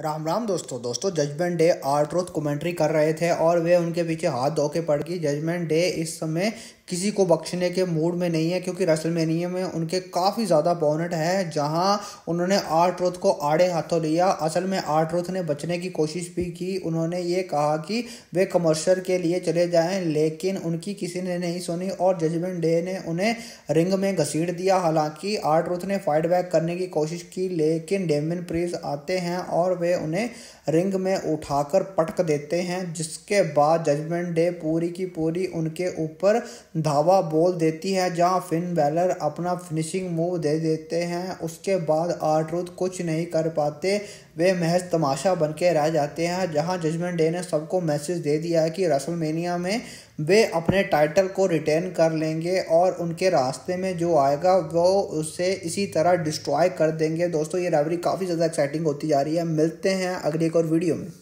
राम राम दोस्तों दोस्तों Judgment Day R Truth commentary कर रहे थे और वे उनके पीछे हाथ धो के पड़ गई जजमेंट डे इस समय किसी को बख्शने के मूड में नहीं है क्योंकि रसल में उनके काफ़ी ज़्यादा अपोनेंट हैं जहाँ उन्होंने आर्ट रोथ को आड़े हाथों लिया असल में आर्ट रोथ ने बचने की कोशिश भी की उन्होंने ये कहा कि वे कमर्शियल के लिए चले जाएं लेकिन उनकी किसी ने नहीं सुनी और जजमेंट डे ने उन्हें रिंग में घसीट दिया हालांकि आर्ट रोथ ने फाइट बैक करने की कोशिश की लेकिन डेमिन प्रीज आते हैं और वे उन्हें रिंग में उठाकर पटक देते हैं जिसके बाद जजमेंट डे पूरी की पूरी उनके ऊपर धावा बोल देती है जहां फिन बैलर अपना फिनिशिंग मूव दे देते हैं उसके बाद आर्टरूथ कुछ नहीं कर पाते वे महज तमाशा बन के रह जाते हैं जहां जजमेंट डे ने सबको मैसेज दे दिया है कि रसलमेनिया में वे अपने टाइटल को रिटेन कर लेंगे और उनके रास्ते में जो आएगा वो उसे इसी तरह डिस्ट्रॉय कर देंगे दोस्तों ये रावरी काफ़ी ज़्यादा एक्साइटिंग होती जा रही है मिलते हैं अगली एक और वीडियो में